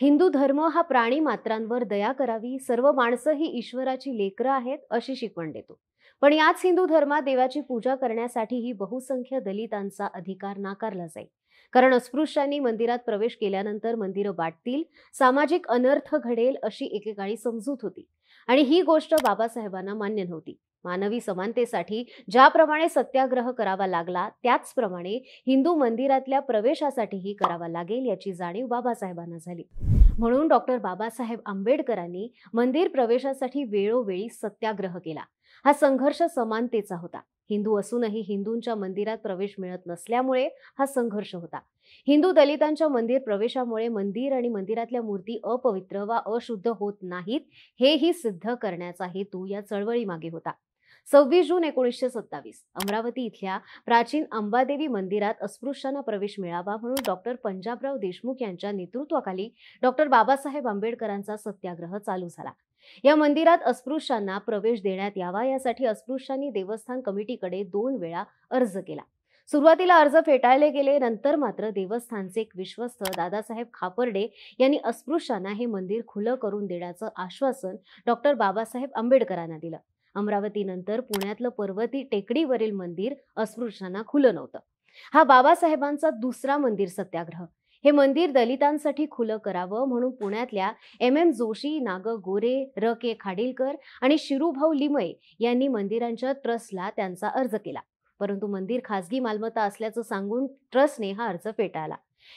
हिंदू धर्म हा प्राणी मात्रांवर दया करावी सर्व माणसं ही ईश्वराची लेकरं आहेत अशी शिकवण देतो पण याच हिंदू धर्मात देवाची पूजा करण्यासाठीही बहुसंख्य दलितांचा अधिकार नाकारला जाईल कारण अस्पृश्यांनी मंदिरात प्रवेश केल्यानंतर मंदिरं वाटतील सामाजिक अनर्थ घडेल अशी एकेकाळी समजूत होती आणि ही गोष्ट बाबासाहेबांना मान्य नव्हती मानवी समानतेसाठी ज्याप्रमाणे सत्याग्रह करावा लागला त्याचप्रमाणे हिंदू मंदिरातल्या प्रवेशासाठीही करावा लागेल याची जाणीव बाबासाहेबांना झाली म्हणून डॉक्टर बाबासाहेब आंबेडकरांनी मंदिर प्रवेशासाठी वेळोवेळी सत्याग्रह केला हा संघर्ष समानतेचा होता हिंदू असूनही हिंदूंच्या मंदिरात प्रवेश मिळत नसल्यामुळे हा संघर्ष होता हिंदू दलितांच्या मंदिर प्रवेशामुळे मंदिर आणि मंदिरातल्या मूर्ती अपवित्र वा अशुद्ध होत नाहीत हेही सिद्ध करण्याचा हेतू या चळवळीमागे होता सव्वीस जून एकोणीसशे सत्तावीस अमरावती इथल्या प्राचीन अंबादेवी मंदिरात अस्पृश्यांना प्रवेश मिळावा म्हणून डॉक्टर पंजाबराव देशमुख यांच्या नेतृत्वाखाली डॉक्टर बाबासाहेब आंबेडकरांचा सत्याग्रह चालू झाला या मंदिरात अस्पृश्यांना प्रवेश देण्यात यावा यासाठी अस्पृश्यांनी देवस्थान कमिटीकडे दोन वेळा अर्ज केला सुरुवातीला अर्ज फेटाळले गेले नंतर मात्र देवस्थानचे एक विश्वस्त दादासाहेब खापर्डे यांनी अस्पृश्यांना हे मंदिर खुलं करून देण्याचं आश्वासन डॉक्टर बाबासाहेब आंबेडकरांना दिलं अमरावतीनंतर पुण्यातलं पर्वती टेकडीवरील मंदिर अस्पृश्यांना खुलं नव्हतं हा बाबासाहेबांचा दुसरा मंदिर सत्याग्रह हे मंदिर दलितांसाठी खुलं करावं म्हणून पुण्यातल्या एम एम जोशी नाग गोरे र के खाडीलकर आणि शिरूभाऊ लिमय यांनी मंदिरांच्या ट्रस्टला त्यांचा अर्ज केला परंतु मंदिर खासगी मालमत्ता असल्याचं सांगून ट्रस्टने हा अर्ज फेटाळला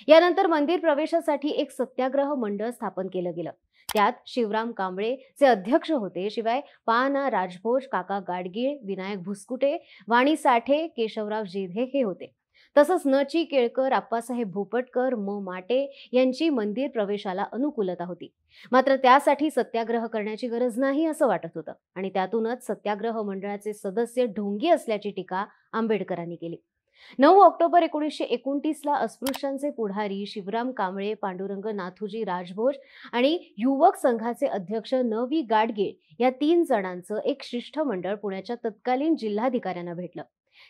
यानंतर मंदिर प्रवेशासाठी एक सत्याग्रह मंडळ स्थापन केलं गेलं त्यात शिवराम कांबळे जे अध्यक्ष होते शिवाय पाना राजभोज काका गाडगीळ विनायक भुसकुटे वाणी साठे केशवराव जेधे हे होते तसंच न ची केळकर आप्पासाहेब भोपटकर म माटे यांची मंदिर प्रवेशाला अनुकूलता होती मात्र त्यासाठी सत्याग्रह करण्याची गरज नाही असं वाटत होतं आणि त्यातूनच सत्याग्रह मंडळाचे सदस्य ढोंगी असल्याची टीका आंबेडकरांनी केली नऊ ऑक्टोबर एकोणीसशे एकोणतीसला अस्पृश्यांचे पुढारी शिवराम कांबळे पांडुरंग नाथुजी राजभोज आणि युवक संघाचे अध्यक्ष नवी व्ही गाडगे या तीन जणांचं एक शिष्टमंडळ पुण्याच्या तत्कालीन जिल्हाधिकाऱ्यांना भेटलं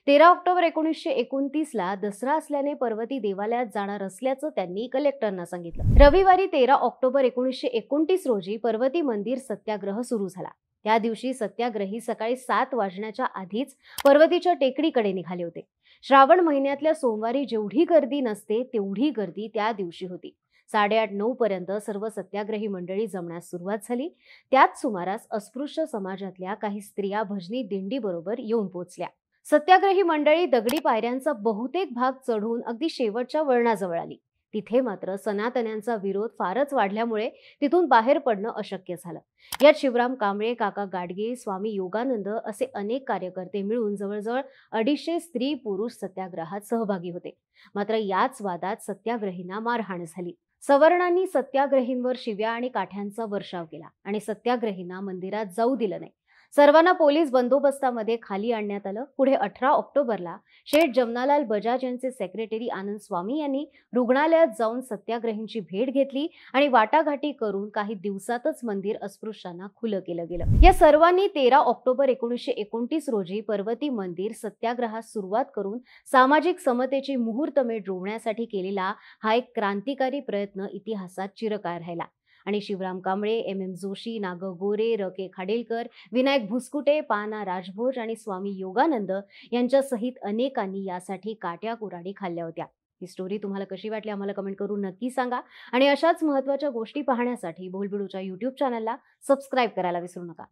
तेरा ऑक्टोबर एकोणीसशे एकोणतीसला दसरा असल्याने पर्वती देवालयात जाणार असल्याचं त्यांनी कलेक्टरना सांगितलं रविवारी तेरा ऑक्टोबर एकोणीसशे एकोणतीस रोजी पर्वती मंदिर सत्याग्रह सुरू झाला त्या दिवशी सत्याग्रही सकाळी सात वाजण्याच्या आधीच पर्वतीच्या टेकडीकडे निघाले होते श्रावण महिन्यातल्या सोमवारी जेवढी गर्दी नसते तेवढी गर्दी त्या दिवशी होती साडेआठ नऊ पर्यंत सर्व सत्याग्रही मंडळी जमण्यास सुरुवात झाली त्याच सुमारास अस्पृश्य समाजातल्या काही स्त्रिया भजनी दिंडी बरोबर येऊन पोहोचल्या सत्याग्रही मंडळी दगडी पायऱ्यांचा बहुतेक भाग चढून अगदी शेवटच्या वळणाजवळ आली तिथे मात्र सनातन्यांचा विरोध फारच वाढल्यामुळे तिथून बाहेर पडणं अशक्य झालं यात शिवराम कांबळे काका गाडगे स्वामी योगानंद असे अनेक कार्यकर्ते मिळून जवळजवळ अडीचशे स्त्री पुरुष सत्याग्रहात सहभागी होते मात्र याच वादात सत्याग्रहींना मारहाण झाली सवर्णांनी सत्याग्रहींवर शिव्या आणि काठ्यांचा वर्षाव केला आणि सत्याग्रहींना मंदिरात जाऊ दिलं नाही सर्वांना पोलीस बंदोबस्तामध्ये खाली आणण्यात आलं पुढे अठरा ऑक्टोबरला शेठ जमनालाल बजाज यांचे सेक्रेटरी आनंद स्वामी यांनी रुग्णालयात जाऊन सत्याग्रहींची भेट घेतली आणि वाटाघाटी करून काही दिवसातच मंदिर अस्पृश्यांना खुलं केलं गेलं या सर्वांनी तेरा ऑक्टोबर एकोणीसशे एकोणतीस रोजी पर्वती मंदिर सत्याग्रहास सुरुवात करून सामाजिक समतेची मुहूर्तमेढ रोवण्यासाठी केलेला हा एक क्रांतिकारी प्रयत्न इतिहासात चिरकाळ राहिला आणि शिवराम कांबळे एम एम जोशी नाग गोरे र के खाडेलकर विनायक भुसकुटे पाना राजभोज आणि स्वामी योगानंद यांच्यासहित अनेकांनी यासाठी काट्या कुराडी खाल्ल्या होत्या ही स्टोरी तुम्हाला कशी वाटली आम्हाला कमेंट करून नक्की सांगा आणि अशाच महत्त्वाच्या गोष्टी पाहण्यासाठी भोलबिडूच्या युट्यूब चॅनलला सबस्क्राईब करायला विसरू नका